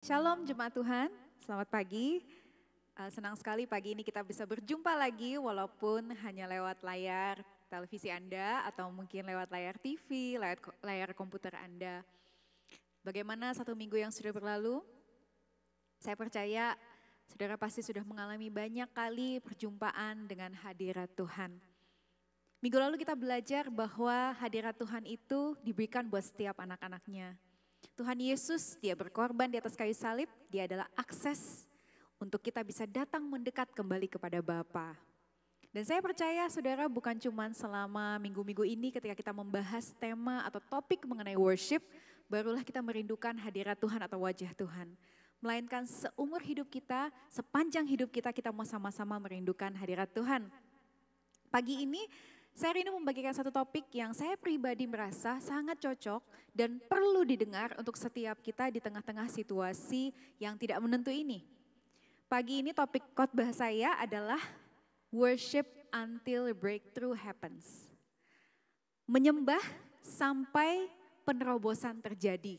Shalom Jemaat Tuhan, selamat pagi. Eh, senang sekali pagi ini kita bisa berjumpa lagi walaupun hanya lewat layar televisi Anda atau mungkin lewat layar TV, lewat layar komputer Anda. Bagaimana satu minggu yang sudah berlalu? Saya percaya saudara pasti sudah mengalami banyak kali perjumpaan dengan hadirat Tuhan. Minggu lalu kita belajar bahwa hadirat Tuhan itu diberikan buat setiap anak-anaknya Tuhan Yesus, dia berkorban di atas kayu salib, dia adalah akses untuk kita bisa datang mendekat kembali kepada Bapa. Dan saya percaya saudara bukan cuma selama minggu-minggu ini ketika kita membahas tema atau topik mengenai worship, barulah kita merindukan hadirat Tuhan atau wajah Tuhan. Melainkan seumur hidup kita, sepanjang hidup kita, kita mau sama-sama merindukan hadirat Tuhan. Pagi ini saya rindu membagikan satu topik yang saya pribadi merasa sangat cocok dan perlu didengar untuk setiap kita di tengah-tengah situasi yang tidak menentu ini. Pagi ini topik khotbah saya adalah worship until breakthrough happens. Menyembah sampai penerobosan terjadi.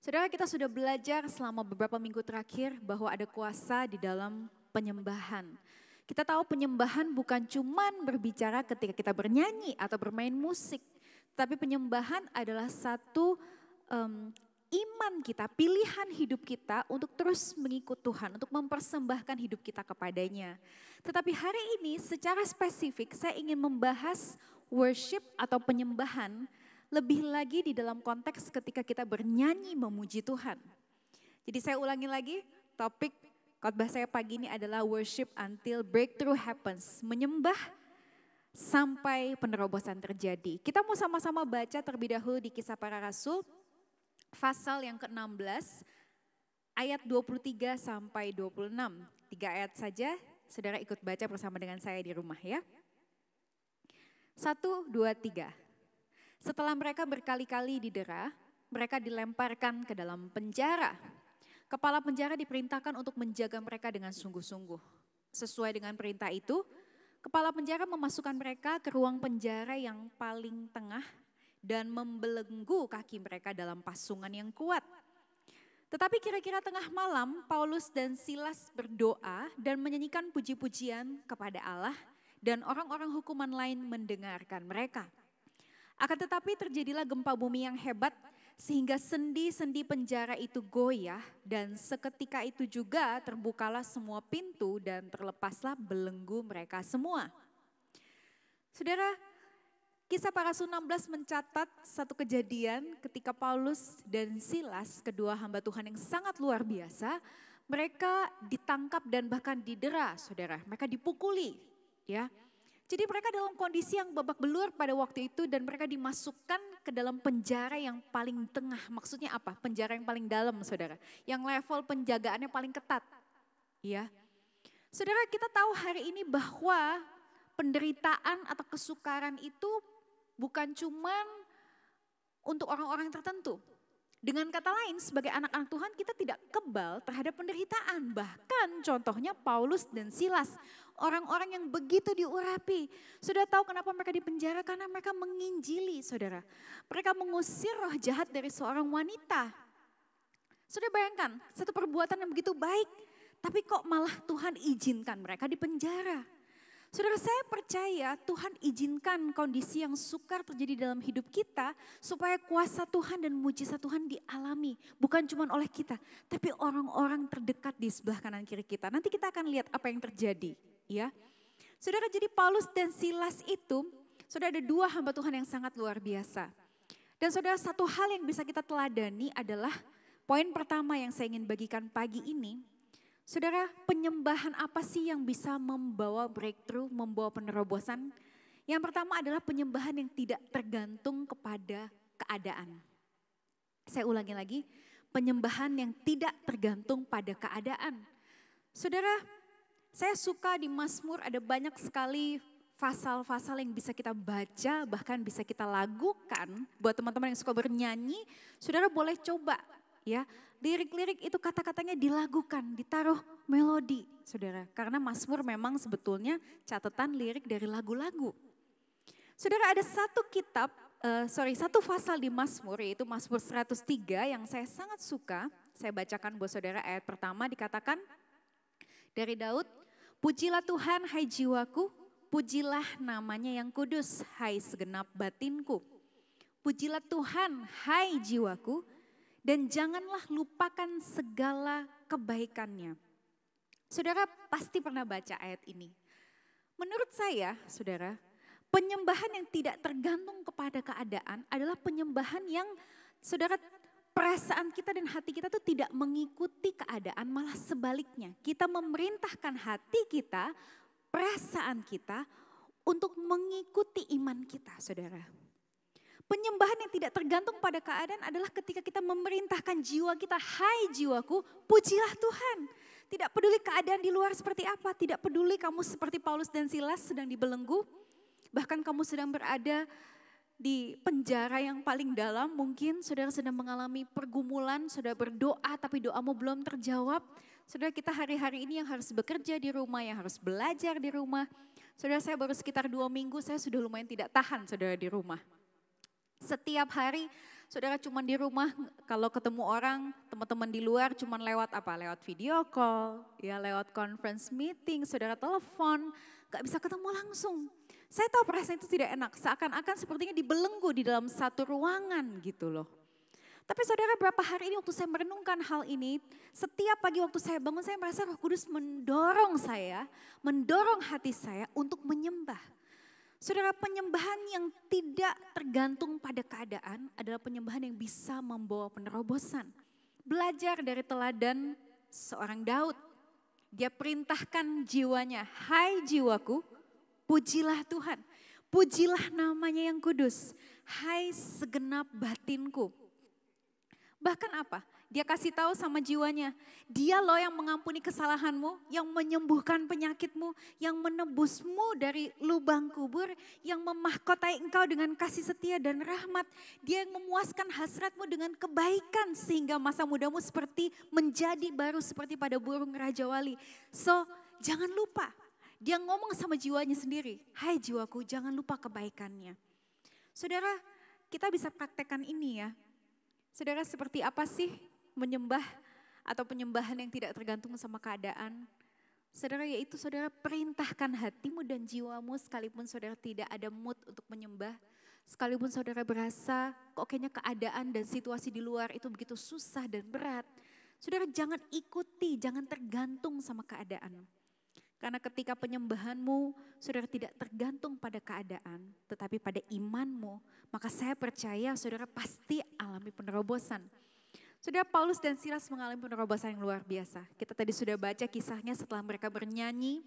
Saudara kita sudah belajar selama beberapa minggu terakhir bahwa ada kuasa di dalam penyembahan. Kita tahu penyembahan bukan cuman berbicara ketika kita bernyanyi atau bermain musik, tapi penyembahan adalah satu um, iman kita, pilihan hidup kita untuk terus mengikut Tuhan, untuk mempersembahkan hidup kita kepadanya. Tetapi hari ini secara spesifik saya ingin membahas worship atau penyembahan lebih lagi di dalam konteks ketika kita bernyanyi memuji Tuhan. Jadi saya ulangi lagi topik Khotbah saya pagi ini adalah worship until breakthrough happens. Menyembah sampai penerobosan terjadi. Kita mau sama-sama baca terlebih dahulu di kisah para rasul. Pasal yang ke-16 ayat 23 sampai 26. Tiga ayat saja saudara ikut baca bersama dengan saya di rumah ya. Satu, dua, tiga. Setelah mereka berkali-kali didera, mereka dilemparkan ke dalam penjara Kepala penjara diperintahkan untuk menjaga mereka dengan sungguh-sungguh. Sesuai dengan perintah itu, kepala penjara memasukkan mereka ke ruang penjara yang paling tengah dan membelenggu kaki mereka dalam pasungan yang kuat. Tetapi kira-kira tengah malam, Paulus dan Silas berdoa dan menyanyikan puji-pujian kepada Allah dan orang-orang hukuman lain mendengarkan mereka. Akan tetapi terjadilah gempa bumi yang hebat sehingga sendi-sendi penjara itu goyah dan seketika itu juga terbukalah semua pintu dan terlepaslah belenggu mereka semua. Saudara, kisah para rasul 16 mencatat satu kejadian ketika Paulus dan Silas, kedua hamba Tuhan yang sangat luar biasa, mereka ditangkap dan bahkan didera, saudara. Mereka dipukuli, ya. Jadi mereka dalam kondisi yang babak belur pada waktu itu dan mereka dimasukkan ke dalam penjara yang paling tengah. Maksudnya apa? Penjara yang paling dalam, Saudara. Yang level penjagaannya paling ketat. ya. Saudara, kita tahu hari ini bahwa penderitaan atau kesukaran itu bukan cuman untuk orang-orang tertentu, dengan kata lain, sebagai anak-anak Tuhan kita tidak kebal terhadap penderitaan. Bahkan contohnya Paulus dan Silas, orang-orang yang begitu diurapi. Sudah tahu kenapa mereka dipenjara? Karena mereka menginjili, saudara. Mereka mengusir roh jahat dari seorang wanita. Sudah bayangkan, satu perbuatan yang begitu baik, tapi kok malah Tuhan izinkan mereka dipenjara. Saudara saya percaya Tuhan izinkan kondisi yang sukar terjadi dalam hidup kita supaya kuasa Tuhan dan mujizat Tuhan dialami bukan cuma oleh kita tapi orang-orang terdekat di sebelah kanan kiri kita. Nanti kita akan lihat apa yang terjadi ya. Saudara jadi Paulus dan Silas itu sudah ada dua hamba Tuhan yang sangat luar biasa. Dan saudara satu hal yang bisa kita teladani adalah poin pertama yang saya ingin bagikan pagi ini Saudara, penyembahan apa sih yang bisa membawa breakthrough, membawa penerobosan? Yang pertama adalah penyembahan yang tidak tergantung kepada keadaan. Saya ulangi lagi, penyembahan yang tidak tergantung pada keadaan. Saudara, saya suka di Mazmur ada banyak sekali pasal-pasal yang bisa kita baca, bahkan bisa kita lagukan. Buat teman-teman yang suka bernyanyi, saudara boleh coba ya. Lirik-lirik itu kata-katanya dilagukan, ditaruh melodi, Saudara. Karena Mazmur memang sebetulnya catatan lirik dari lagu-lagu. Saudara ada satu kitab, uh, sorry satu pasal di Mazmur yaitu Mazmur 103 yang saya sangat suka. Saya bacakan buat saudara ayat pertama dikatakan dari Daud, Pujilah Tuhan hai jiwaku, pujilah namanya yang kudus hai segenap batinku. Pujilah Tuhan hai jiwaku, dan janganlah lupakan segala kebaikannya. Saudara pasti pernah baca ayat ini. Menurut saya, saudara, penyembahan yang tidak tergantung kepada keadaan adalah penyembahan yang saudara perasaan kita dan hati kita itu tidak mengikuti keadaan, malah sebaliknya. Kita memerintahkan hati kita, perasaan kita untuk mengikuti iman kita, saudara. Penyembahan yang tidak tergantung pada keadaan adalah ketika kita memerintahkan jiwa kita, hai jiwaku, pujilah Tuhan. Tidak peduli keadaan di luar seperti apa, tidak peduli kamu seperti Paulus dan Silas sedang dibelenggu, bahkan kamu sedang berada di penjara yang paling dalam, mungkin saudara sedang mengalami pergumulan, saudara berdoa tapi doamu belum terjawab. Saudara kita hari-hari ini yang harus bekerja di rumah, yang harus belajar di rumah. Saudara saya baru sekitar dua minggu, saya sudah lumayan tidak tahan saudara di rumah. Setiap hari saudara cuman di rumah kalau ketemu orang teman-teman di luar cuman lewat apa lewat video call ya lewat conference meeting saudara telepon nggak bisa ketemu langsung saya tahu perasaan itu tidak enak seakan-akan sepertinya dibelenggu di dalam satu ruangan gitu loh tapi saudara berapa hari ini waktu saya merenungkan hal ini, setiap pagi waktu saya bangun saya merasa roh kudus mendorong saya, mendorong hati saya untuk menyembah Saudara, penyembahan yang tidak tergantung pada keadaan adalah penyembahan yang bisa membawa penerobosan. Belajar dari teladan seorang Daud. Dia perintahkan jiwanya, "Hai jiwaku, pujilah Tuhan. Pujilah namanya yang kudus. Hai segenap batinku." Bahkan apa? Dia kasih tahu sama jiwanya, dia loh yang mengampuni kesalahanmu, yang menyembuhkan penyakitmu, yang menebusmu dari lubang kubur, yang memahkotai engkau dengan kasih setia dan rahmat. Dia yang memuaskan hasratmu dengan kebaikan sehingga masa mudamu seperti menjadi baru seperti pada burung Raja Wali. So, jangan lupa, dia ngomong sama jiwanya sendiri, hai jiwaku jangan lupa kebaikannya. Saudara, kita bisa praktekkan ini ya. Saudara, seperti apa sih menyembah atau penyembahan yang tidak tergantung sama keadaan. Saudara yaitu saudara perintahkan hatimu dan jiwamu sekalipun saudara tidak ada mood untuk menyembah. Sekalipun saudara berasa kok kayaknya keadaan dan situasi di luar itu begitu susah dan berat. Saudara jangan ikuti, jangan tergantung sama keadaan. Karena ketika penyembahanmu, saudara tidak tergantung pada keadaan, tetapi pada imanmu, maka saya percaya saudara pasti alami penerobosan. Sudah Paulus dan Silas mengalami penerobosan yang luar biasa. Kita tadi sudah baca kisahnya setelah mereka bernyanyi,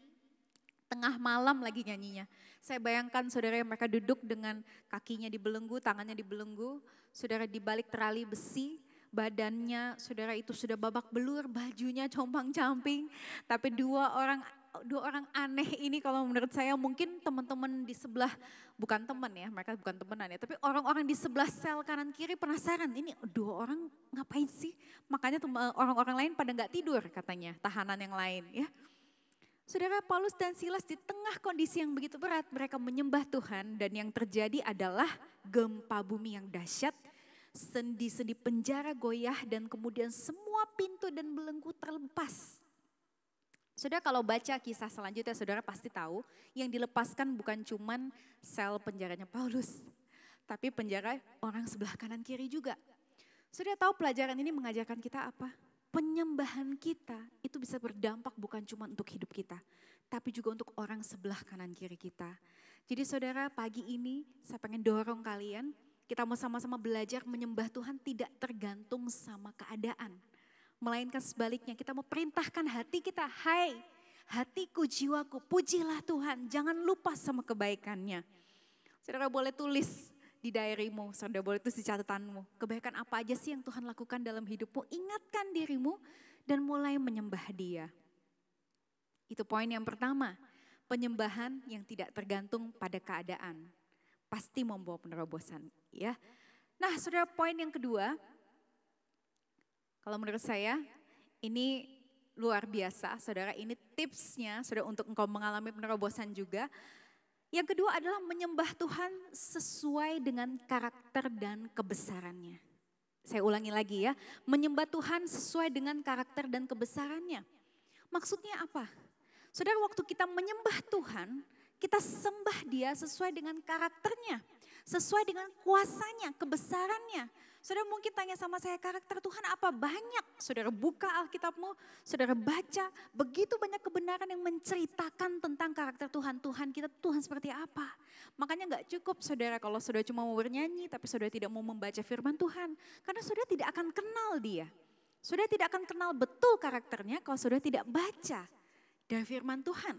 tengah malam lagi nyanyinya. Saya bayangkan saudara yang mereka duduk dengan kakinya dibelenggu, tangannya dibelenggu, saudara di balik terali besi, badannya saudara itu sudah babak belur, bajunya compang-camping, tapi dua orang dua orang aneh ini kalau menurut saya mungkin teman-teman di sebelah bukan teman ya, mereka bukan temenan ya, tapi orang-orang di sebelah sel kanan kiri penasaran ini dua orang ngapain sih? Makanya eh, orang-orang lain pada nggak tidur katanya, tahanan yang lain ya. Saudara Paulus dan Silas di tengah kondisi yang begitu berat, mereka menyembah Tuhan dan yang terjadi adalah gempa bumi yang dahsyat, sendi-sendi penjara goyah dan kemudian semua pintu dan belenggu terlepas. Saudara kalau baca kisah selanjutnya saudara pasti tahu yang dilepaskan bukan cuman sel penjaranya Paulus. Tapi penjara orang sebelah kanan kiri juga. Saudara tahu pelajaran ini mengajarkan kita apa? Penyembahan kita itu bisa berdampak bukan cuma untuk hidup kita. Tapi juga untuk orang sebelah kanan kiri kita. Jadi saudara pagi ini saya pengen dorong kalian. Kita mau sama-sama belajar menyembah Tuhan tidak tergantung sama keadaan Melainkan sebaliknya kita mau perintahkan hati kita, hai hatiku, jiwaku, pujilah Tuhan. Jangan lupa sama kebaikannya. Saudara boleh tulis di diarymu saudara boleh tulis di catatanmu. Kebaikan apa aja sih yang Tuhan lakukan dalam hidupmu. Ingatkan dirimu dan mulai menyembah dia. Itu poin yang pertama. Penyembahan yang tidak tergantung pada keadaan. Pasti membawa penerobosan. ya. Nah saudara poin yang kedua, kalau menurut saya ini luar biasa saudara ini tipsnya saudara untuk engkau mengalami penerobosan juga. Yang kedua adalah menyembah Tuhan sesuai dengan karakter dan kebesarannya. Saya ulangi lagi ya, menyembah Tuhan sesuai dengan karakter dan kebesarannya. Maksudnya apa? Saudara waktu kita menyembah Tuhan, kita sembah dia sesuai dengan karakternya, sesuai dengan kuasanya, kebesarannya, Saudara mungkin tanya sama saya, karakter Tuhan apa banyak? Saudara buka Alkitabmu, saudara baca, begitu banyak kebenaran yang menceritakan tentang karakter Tuhan. Tuhan kita Tuhan seperti apa? Makanya nggak cukup saudara kalau saudara cuma mau bernyanyi, tapi saudara tidak mau membaca firman Tuhan. Karena saudara tidak akan kenal dia. Saudara tidak akan kenal betul karakternya kalau saudara tidak baca dari firman Tuhan.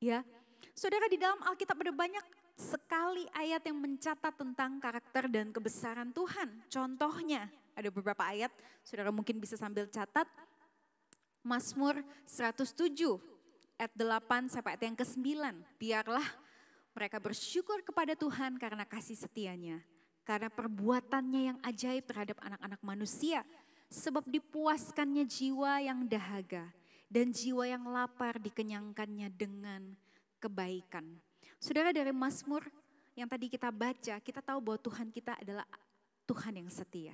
Ya, Saudara di dalam Alkitab ada banyak sekali ayat yang mencatat tentang karakter dan kebesaran Tuhan. Contohnya, ada beberapa ayat, saudara mungkin bisa sambil catat. Mazmur 107, ayat 8 sampai ayat yang ke-9. Biarlah mereka bersyukur kepada Tuhan karena kasih setianya. Karena perbuatannya yang ajaib terhadap anak-anak manusia. Sebab dipuaskannya jiwa yang dahaga. Dan jiwa yang lapar dikenyangkannya dengan kebaikan. Saudara dari Mazmur yang tadi kita baca, kita tahu bahwa Tuhan kita adalah Tuhan yang setia.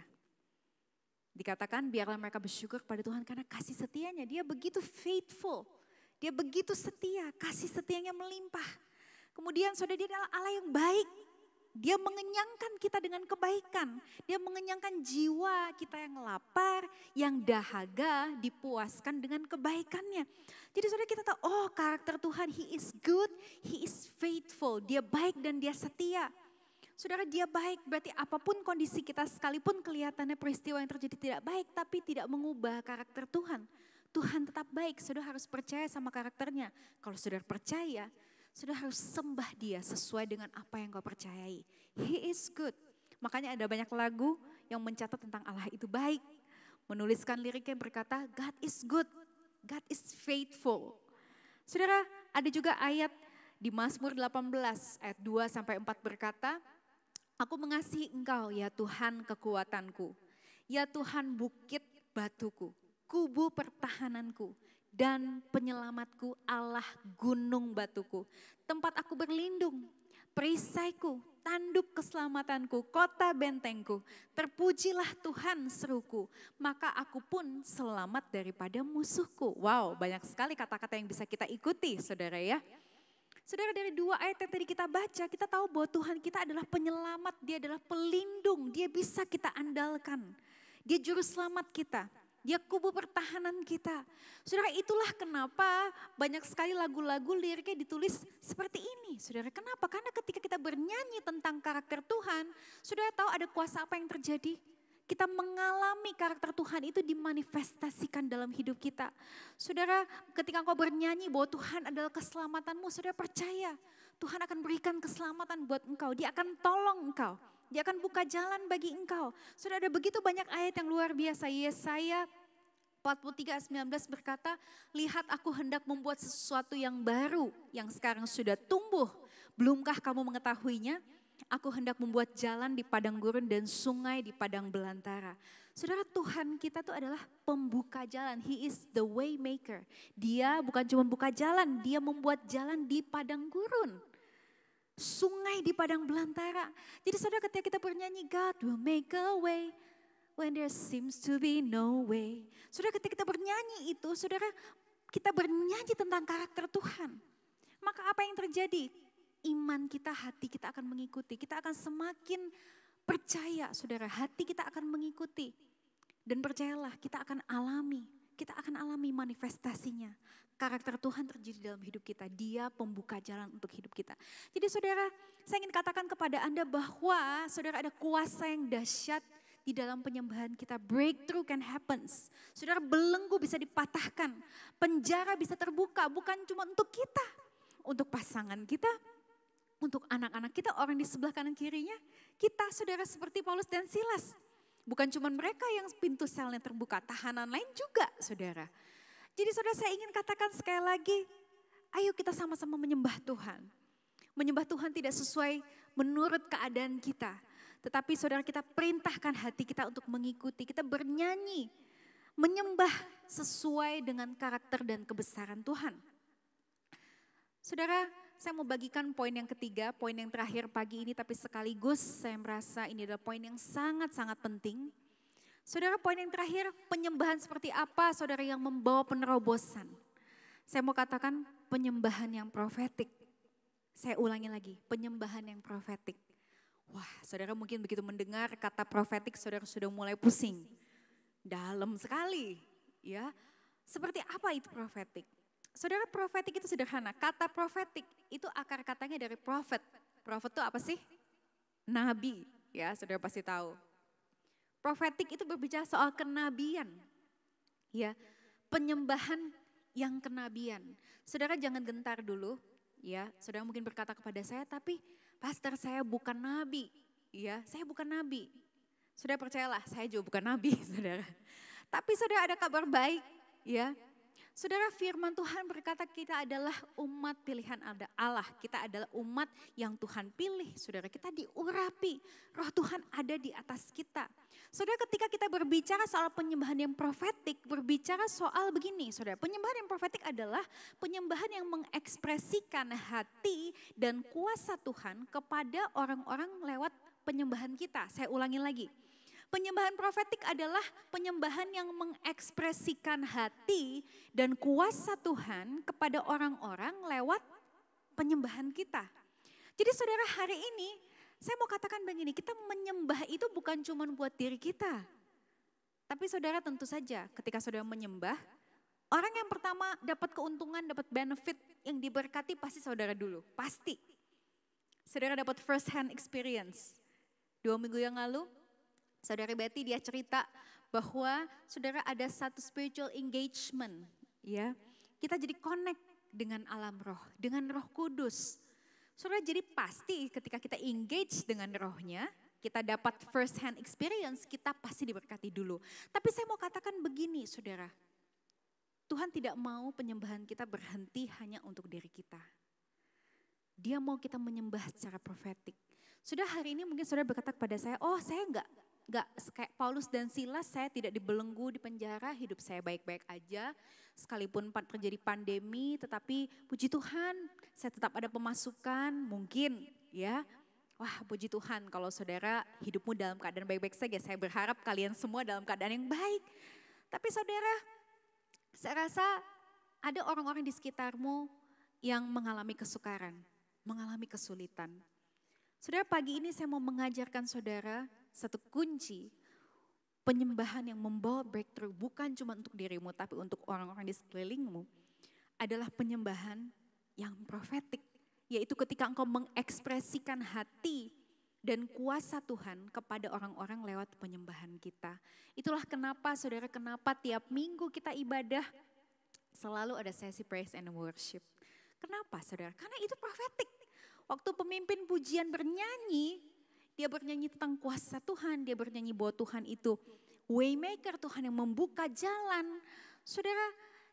Dikatakan biarlah mereka bersyukur kepada Tuhan karena kasih setianya. Dia begitu faithful. Dia begitu setia, kasih setianya melimpah. Kemudian saudara dia adalah Allah yang baik. Dia mengenyangkan kita dengan kebaikan. Dia mengenyangkan jiwa kita yang lapar, yang dahaga, dipuaskan dengan kebaikannya. Jadi saudara kita tahu, oh karakter Tuhan, He is good, He is faithful. Dia baik dan dia setia. Saudara dia baik berarti apapun kondisi kita sekalipun kelihatannya peristiwa yang terjadi tidak baik tapi tidak mengubah karakter Tuhan. Tuhan tetap baik, saudara harus percaya sama karakternya. Kalau saudara percaya, sudah harus sembah dia sesuai dengan apa yang kau percayai. He is good. Makanya ada banyak lagu yang mencatat tentang Allah itu baik. Menuliskan lirik yang berkata, God is good, God is faithful. Saudara, ada juga ayat di Mazmur 18 ayat 2 sampai 4 berkata, Aku mengasihi engkau ya Tuhan kekuatanku, ya Tuhan bukit batuku, kubu pertahananku, dan penyelamatku Allah gunung batuku. Tempat aku berlindung, perisaiku, tanduk keselamatanku, kota bentengku. Terpujilah Tuhan seruku, maka aku pun selamat daripada musuhku. Wow, banyak sekali kata-kata yang bisa kita ikuti saudara ya. Saudara dari dua ayat yang tadi kita baca, kita tahu bahwa Tuhan kita adalah penyelamat, dia adalah pelindung, dia bisa kita andalkan. Dia juru selamat kita dia kubu pertahanan kita. Saudara itulah kenapa banyak sekali lagu-lagu liriknya ditulis seperti ini. Saudara kenapa? Karena ketika kita bernyanyi tentang karakter Tuhan, saudara tahu ada kuasa apa yang terjadi? kita mengalami karakter Tuhan itu dimanifestasikan dalam hidup kita. Saudara, ketika kau bernyanyi bahwa Tuhan adalah keselamatanmu, saudara percaya Tuhan akan berikan keselamatan buat engkau. Dia akan tolong engkau. Dia akan buka jalan bagi engkau. Sudah ada begitu banyak ayat yang luar biasa. Yesaya 43 19 berkata, Lihat aku hendak membuat sesuatu yang baru, yang sekarang sudah tumbuh. Belumkah kamu mengetahuinya? Aku hendak membuat jalan di padang gurun dan sungai di padang belantara. Saudara Tuhan kita tuh adalah pembuka jalan. He is the way maker. Dia bukan cuma buka jalan, dia membuat jalan di padang gurun sungai di padang belantara. Jadi saudara ketika kita bernyanyi God will make a way when there seems to be no way. Saudara ketika kita bernyanyi itu, saudara kita bernyanyi tentang karakter Tuhan. Maka apa yang terjadi? Iman kita, hati kita akan mengikuti. Kita akan semakin percaya, saudara. Hati kita akan mengikuti. Dan percayalah, kita akan alami kita akan alami manifestasinya. Karakter Tuhan terjadi dalam hidup kita. Dia pembuka jalan untuk hidup kita. Jadi saudara, saya ingin katakan kepada Anda bahwa saudara ada kuasa yang dahsyat di dalam penyembahan kita. Breakthrough can happens. Saudara belenggu bisa dipatahkan. Penjara bisa terbuka bukan cuma untuk kita. Untuk pasangan kita, untuk anak-anak kita, orang di sebelah kanan kirinya. Kita saudara seperti Paulus dan Silas. Bukan cuma mereka yang pintu selnya terbuka, tahanan lain juga saudara. Jadi saudara saya ingin katakan sekali lagi, ayo kita sama-sama menyembah Tuhan. Menyembah Tuhan tidak sesuai menurut keadaan kita. Tetapi saudara kita perintahkan hati kita untuk mengikuti, kita bernyanyi. Menyembah sesuai dengan karakter dan kebesaran Tuhan. Saudara, saya mau bagikan poin yang ketiga, poin yang terakhir pagi ini, tapi sekaligus saya merasa ini adalah poin yang sangat-sangat penting. Saudara, poin yang terakhir, penyembahan seperti apa saudara yang membawa penerobosan? Saya mau katakan penyembahan yang profetik. Saya ulangi lagi, penyembahan yang profetik. Wah, saudara mungkin begitu mendengar kata profetik, saudara sudah mulai pusing. Dalam sekali, ya. Seperti apa itu profetik? Saudara profetik itu sederhana. Kata profetik itu akar katanya dari prophet. Prophet itu apa sih? Nabi, ya saudara pasti tahu. Profetik itu berbicara soal kenabian. Ya, penyembahan yang kenabian. Saudara jangan gentar dulu, ya. Saudara mungkin berkata kepada saya, tapi pastor saya bukan nabi, ya. Saya bukan nabi. Saudara percayalah, saya juga bukan nabi, saudara. Tapi saudara ada kabar baik, ya. Saudara firman Tuhan berkata kita adalah umat pilihan Allah. Kita adalah umat yang Tuhan pilih. Saudara kita diurapi. Roh Tuhan ada di atas kita. Saudara ketika kita berbicara soal penyembahan yang profetik. Berbicara soal begini saudara. Penyembahan yang profetik adalah penyembahan yang mengekspresikan hati dan kuasa Tuhan kepada orang-orang lewat penyembahan kita. Saya ulangi lagi Penyembahan profetik adalah penyembahan yang mengekspresikan hati dan kuasa Tuhan kepada orang-orang lewat penyembahan kita. Jadi saudara hari ini saya mau katakan begini, kita menyembah itu bukan cuma buat diri kita. Tapi saudara tentu saja ketika saudara menyembah, orang yang pertama dapat keuntungan, dapat benefit yang diberkati pasti saudara dulu, pasti. Saudara dapat first hand experience. Dua minggu yang lalu Saudara Betty dia cerita bahwa saudara ada satu spiritual engagement ya. Kita jadi connect dengan alam roh, dengan roh kudus. Saudara jadi pasti ketika kita engage dengan rohnya, kita dapat first hand experience, kita pasti diberkati dulu. Tapi saya mau katakan begini saudara, Tuhan tidak mau penyembahan kita berhenti hanya untuk diri kita. Dia mau kita menyembah secara profetik. Sudah hari ini mungkin saudara berkata kepada saya, oh saya enggak gak kayak Paulus dan Silas saya tidak dibelenggu di penjara, hidup saya baik-baik aja. Sekalipun terjadi pandemi, tetapi puji Tuhan saya tetap ada pemasukan mungkin ya. Wah puji Tuhan kalau saudara hidupmu dalam keadaan baik-baik saja. Saya berharap kalian semua dalam keadaan yang baik. Tapi saudara, saya rasa ada orang-orang di sekitarmu yang mengalami kesukaran, mengalami kesulitan. Saudara pagi ini saya mau mengajarkan saudara satu kunci penyembahan yang membawa breakthrough bukan cuma untuk dirimu tapi untuk orang-orang di sekelilingmu adalah penyembahan yang profetik yaitu ketika engkau mengekspresikan hati dan kuasa Tuhan kepada orang-orang lewat penyembahan kita. Itulah kenapa saudara kenapa tiap minggu kita ibadah selalu ada sesi praise and worship. Kenapa saudara? Karena itu profetik. Waktu pemimpin pujian bernyanyi, dia bernyanyi tentang kuasa Tuhan, dia bernyanyi bahwa Tuhan itu waymaker, Tuhan yang membuka jalan. Saudara,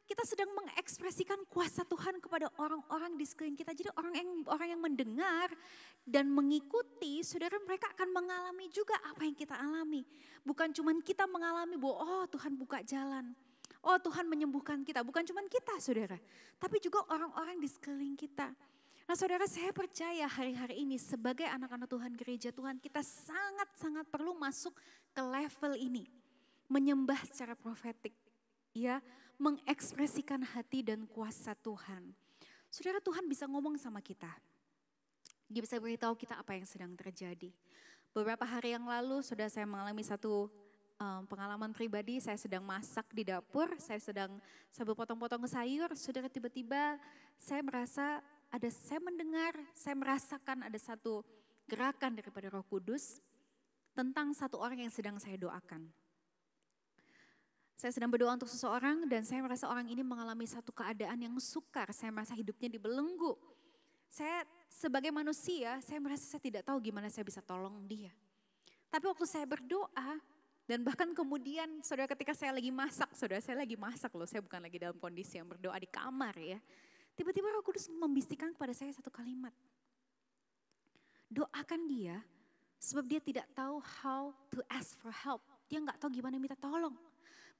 kita sedang mengekspresikan kuasa Tuhan kepada orang-orang di sekeliling kita. Jadi orang yang orang yang mendengar dan mengikuti, saudara mereka akan mengalami juga apa yang kita alami. Bukan cuma kita mengalami bahwa oh Tuhan buka jalan. Oh Tuhan menyembuhkan kita, bukan cuman kita saudara. Tapi juga orang-orang di sekeliling kita. Nah saudara saya percaya hari-hari ini sebagai anak-anak Tuhan gereja Tuhan kita sangat-sangat perlu masuk ke level ini. Menyembah secara profetik. ya Mengekspresikan hati dan kuasa Tuhan. Saudara Tuhan bisa ngomong sama kita. Dia bisa beritahu kita apa yang sedang terjadi. Beberapa hari yang lalu sudah saya mengalami satu um, pengalaman pribadi. Saya sedang masak di dapur, saya sedang sambil potong-potong sayur. Saudara tiba-tiba saya merasa ada saya mendengar, saya merasakan ada satu gerakan daripada Roh Kudus tentang satu orang yang sedang saya doakan. Saya sedang berdoa untuk seseorang dan saya merasa orang ini mengalami satu keadaan yang sukar. Saya merasa hidupnya dibelenggu. Saya sebagai manusia, saya merasa saya tidak tahu gimana saya bisa tolong dia. Tapi waktu saya berdoa dan bahkan kemudian saudara ketika saya lagi masak, saudara saya lagi masak loh, saya bukan lagi dalam kondisi yang berdoa di kamar ya. Tiba-tiba Roh Kudus membisikkan kepada saya satu kalimat. Doakan dia sebab dia tidak tahu how to ask for help. Dia nggak tahu gimana minta tolong.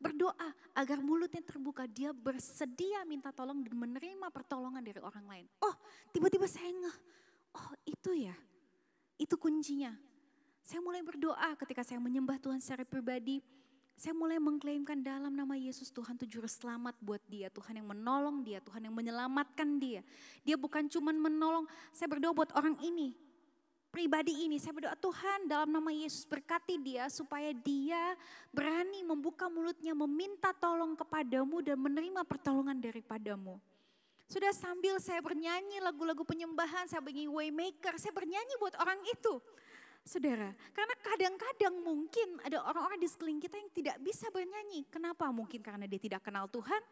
Berdoa agar mulutnya terbuka, dia bersedia minta tolong dan menerima pertolongan dari orang lain. Oh, tiba-tiba saya ngeh. Oh, itu ya. Itu kuncinya. Saya mulai berdoa ketika saya menyembah Tuhan secara pribadi saya mulai mengklaimkan dalam nama Yesus Tuhan tujuh juru selamat buat dia, Tuhan yang menolong dia, Tuhan yang menyelamatkan dia. Dia bukan cuma menolong, saya berdoa buat orang ini, pribadi ini. Saya berdoa Tuhan dalam nama Yesus berkati dia supaya dia berani membuka mulutnya meminta tolong kepadamu dan menerima pertolongan daripadamu. Sudah sambil saya bernyanyi lagu-lagu penyembahan, saya bernyanyi waymaker, saya bernyanyi buat orang itu. Saudara, karena kadang-kadang mungkin ada orang-orang di sekeliling kita yang tidak bisa bernyanyi. Kenapa? Mungkin karena dia tidak kenal Tuhan,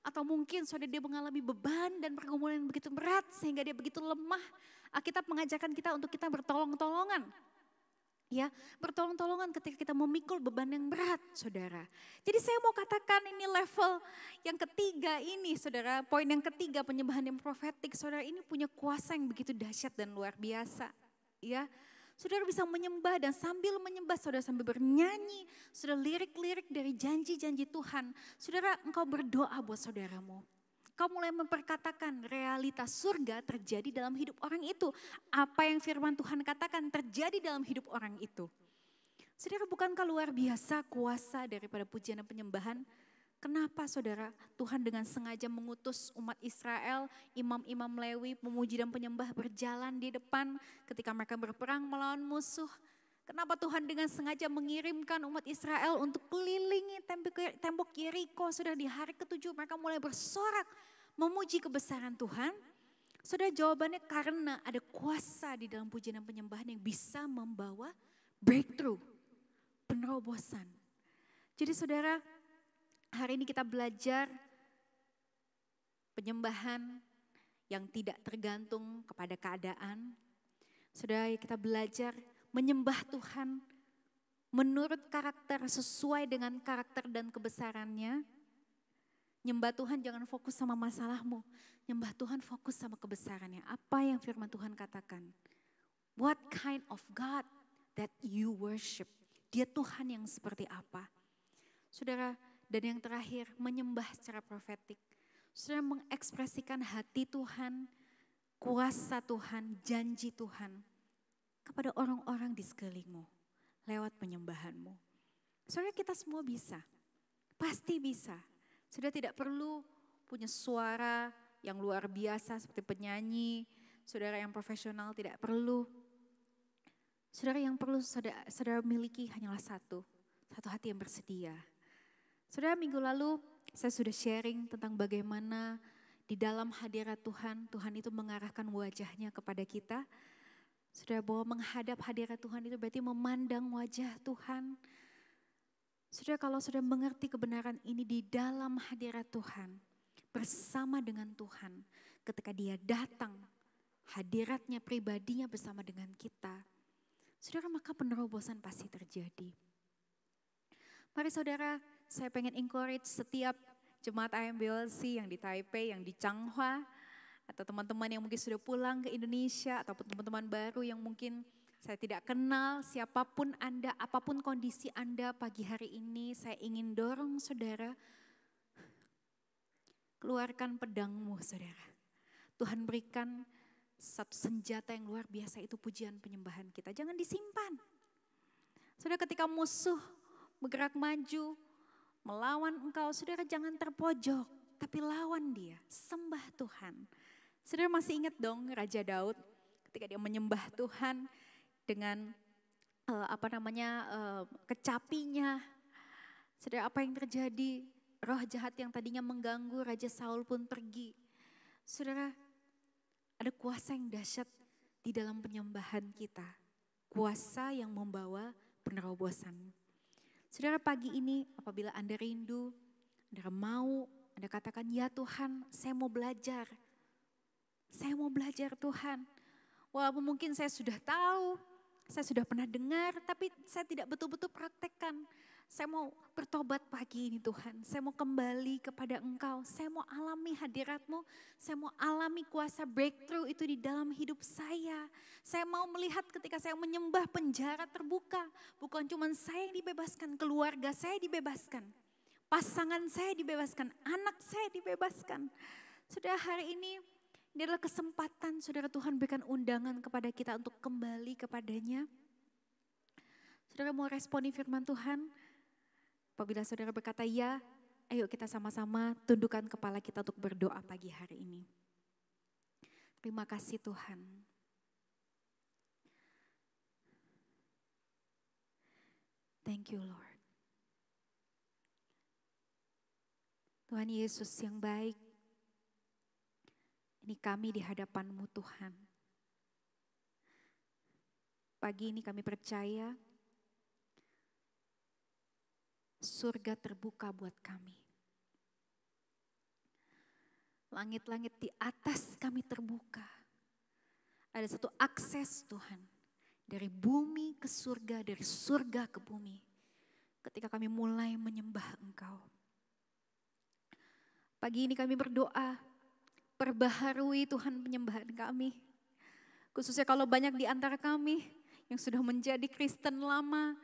atau mungkin saudara dia mengalami beban dan pergumulan yang begitu berat sehingga dia begitu lemah. Alkitab mengajarkan kita untuk kita bertolong-tolongan. Ya, bertolong-tolongan ketika kita memikul beban yang berat, saudara. Jadi saya mau katakan ini level yang ketiga ini, saudara. Poin yang ketiga penyembahan yang profetik, saudara ini punya kuasa yang begitu dahsyat dan luar biasa. Ya, Saudara bisa menyembah dan sambil menyembah saudara sambil bernyanyi. Saudara lirik-lirik dari janji-janji Tuhan. Saudara engkau berdoa buat saudaramu. Kau mulai memperkatakan realitas surga terjadi dalam hidup orang itu. Apa yang firman Tuhan katakan terjadi dalam hidup orang itu. Saudara bukankah luar biasa kuasa daripada pujian dan penyembahan? Kenapa saudara Tuhan dengan sengaja mengutus umat Israel, imam-imam Lewi, pemuji dan penyembah berjalan di depan ketika mereka berperang melawan musuh. Kenapa Tuhan dengan sengaja mengirimkan umat Israel untuk kelilingi tembok Yeriko. Saudara di hari ketujuh mereka mulai bersorak memuji kebesaran Tuhan. Saudara jawabannya karena ada kuasa di dalam pujian dan penyembahan yang bisa membawa breakthrough, penerobosan. Jadi saudara Hari ini kita belajar penyembahan yang tidak tergantung kepada keadaan. Saudara, kita belajar menyembah Tuhan menurut karakter sesuai dengan karakter dan kebesarannya. Nyembah Tuhan jangan fokus sama masalahmu. Nyembah Tuhan fokus sama kebesarannya. Apa yang firman Tuhan katakan? What kind of God that you worship? Dia Tuhan yang seperti apa? Saudara, dan yang terakhir menyembah secara profetik. sudah mengekspresikan hati Tuhan, kuasa Tuhan, janji Tuhan kepada orang-orang di sekelilingmu lewat penyembahanmu. Saudara kita semua bisa, pasti bisa. Sudah tidak perlu punya suara yang luar biasa seperti penyanyi, saudara yang profesional tidak perlu. Saudara yang perlu saudara, saudara miliki hanyalah satu, satu hati yang bersedia Saudara minggu lalu saya sudah sharing tentang bagaimana di dalam hadirat Tuhan, Tuhan itu mengarahkan wajahnya kepada kita. Saudara bahwa menghadap hadirat Tuhan itu berarti memandang wajah Tuhan. Saudara kalau sudah mengerti kebenaran ini di dalam hadirat Tuhan, bersama dengan Tuhan, ketika dia datang, hadiratnya pribadinya bersama dengan kita, saudara maka penerobosan pasti terjadi. Mari saudara, saya pengen encourage setiap jemaat IMBLC yang di Taipei, yang di Changhua, atau teman-teman yang mungkin sudah pulang ke Indonesia, ataupun teman-teman baru yang mungkin saya tidak kenal, siapapun Anda, apapun kondisi Anda pagi hari ini, saya ingin dorong saudara, keluarkan pedangmu saudara. Tuhan berikan satu senjata yang luar biasa itu pujian penyembahan kita. Jangan disimpan. Saudara ketika musuh bergerak maju, melawan engkau. Saudara jangan terpojok, tapi lawan dia, sembah Tuhan. Saudara masih ingat dong Raja Daud ketika dia menyembah Tuhan dengan uh, apa namanya uh, kecapinya. Saudara apa yang terjadi? Roh jahat yang tadinya mengganggu Raja Saul pun pergi. Saudara, ada kuasa yang dahsyat di dalam penyembahan kita. Kuasa yang membawa penerobosan. Saudara pagi ini apabila Anda rindu, Anda mau, Anda katakan, ya Tuhan saya mau belajar. Saya mau belajar Tuhan. Walaupun mungkin saya sudah tahu, saya sudah pernah dengar, tapi saya tidak betul-betul praktekkan. Saya mau bertobat pagi ini Tuhan. Saya mau kembali kepada Engkau. Saya mau alami hadiratmu. Saya mau alami kuasa breakthrough itu di dalam hidup saya. Saya mau melihat ketika saya menyembah penjara terbuka. Bukan cuma saya yang dibebaskan, keluarga saya dibebaskan. Pasangan saya dibebaskan, anak saya dibebaskan. Sudah hari ini ini adalah kesempatan saudara Tuhan berikan undangan kepada kita untuk kembali kepadanya. Saudara mau responi firman Tuhan? Apabila saudara berkata ya, ayo kita sama-sama tundukkan kepala kita untuk berdoa pagi hari ini. Terima kasih Tuhan. Thank you Lord. Tuhan Yesus yang baik, ini kami di hadapanmu Tuhan. Pagi ini kami percaya surga terbuka buat kami. Langit-langit di atas kami terbuka. Ada satu akses Tuhan dari bumi ke surga, dari surga ke bumi. Ketika kami mulai menyembah Engkau. Pagi ini kami berdoa, perbaharui Tuhan penyembahan kami. Khususnya kalau banyak di antara kami yang sudah menjadi Kristen lama,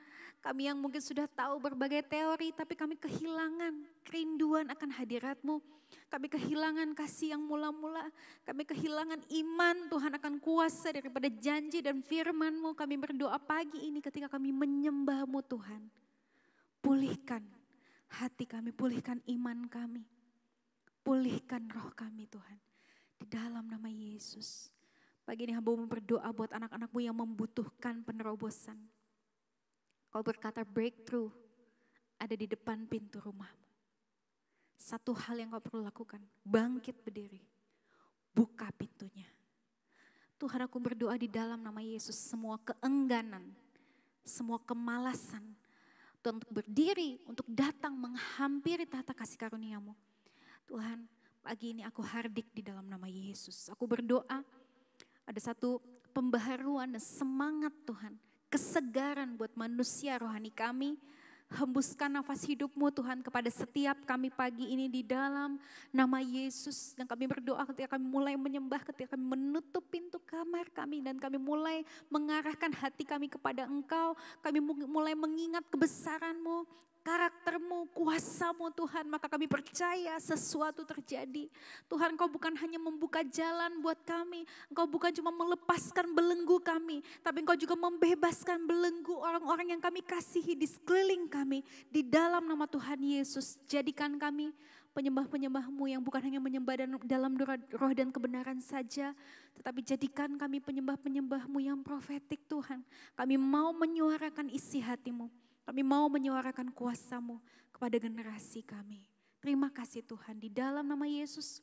kami yang mungkin sudah tahu berbagai teori, tapi kami kehilangan kerinduan akan hadiratmu. Kami kehilangan kasih yang mula-mula. Kami kehilangan iman Tuhan akan kuasa daripada janji dan firmanmu. Kami berdoa pagi ini ketika kami menyembahmu Tuhan. Pulihkan hati kami, pulihkan iman kami. Pulihkan roh kami Tuhan. Di dalam nama Yesus. Pagi ini hamba berdoa buat anak-anakmu yang membutuhkan penerobosan. Kau berkata breakthrough ada di depan pintu rumah. Satu hal yang kau perlu lakukan, bangkit berdiri. Buka pintunya. Tuhan aku berdoa di dalam nama Yesus semua keengganan, semua kemalasan, Tuhan untuk berdiri, untuk datang menghampiri tata kasih karuniamu. Tuhan, pagi ini aku hardik di dalam nama Yesus. Aku berdoa ada satu pembaharuan dan semangat Tuhan kesegaran buat manusia rohani kami. Hembuskan nafas hidupmu Tuhan kepada setiap kami pagi ini di dalam nama Yesus. Dan kami berdoa ketika kami mulai menyembah, ketika kami menutup pintu kamar kami. Dan kami mulai mengarahkan hati kami kepada engkau. Kami mulai mengingat kebesaranmu karaktermu, kuasamu Tuhan, maka kami percaya sesuatu terjadi. Tuhan engkau bukan hanya membuka jalan buat kami, engkau bukan cuma melepaskan belenggu kami, tapi engkau juga membebaskan belenggu orang-orang yang kami kasihi di sekeliling kami. Di dalam nama Tuhan Yesus, jadikan kami penyembah-penyembahmu yang bukan hanya menyembah dalam roh dan kebenaran saja, tetapi jadikan kami penyembah-penyembahmu yang profetik Tuhan. Kami mau menyuarakan isi hatimu. Kami mau menyuarakan kuasamu kepada generasi kami. Terima kasih Tuhan di dalam nama Yesus.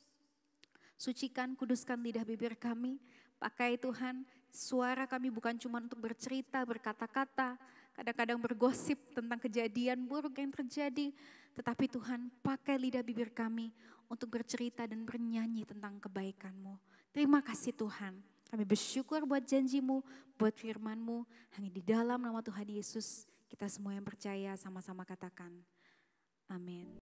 Sucikan, kuduskan lidah bibir kami. Pakai Tuhan suara kami bukan cuma untuk bercerita, berkata-kata, kadang-kadang bergosip tentang kejadian buruk yang terjadi. Tetapi Tuhan pakai lidah bibir kami untuk bercerita dan bernyanyi tentang kebaikanMu. Terima kasih Tuhan. Kami bersyukur buat janjimu, buat FirmanMu. Hanya di dalam nama Tuhan Yesus kita semua yang percaya sama-sama katakan. Amin.